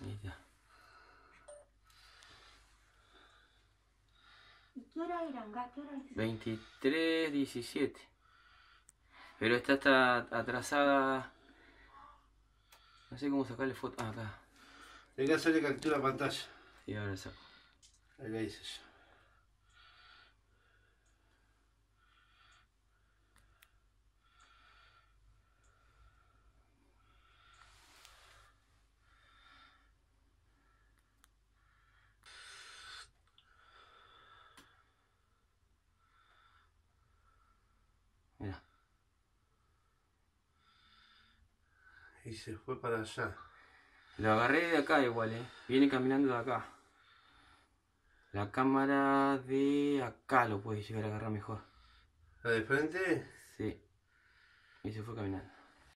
Dios. ¿Y qué hora eran, ¿Qué hora 23, 17. Pero esta está atrasada. No sé cómo sacarle foto. Ah, acá. Tengo que hacerle captura pantalla. Y ahora saco. Ahí la hice yo. y se fue para allá. Lo agarré de acá igual, ¿eh? Viene caminando de acá. La cámara de acá lo puede llegar a agarrar mejor. ¿La de frente? Sí. Y se fue caminando.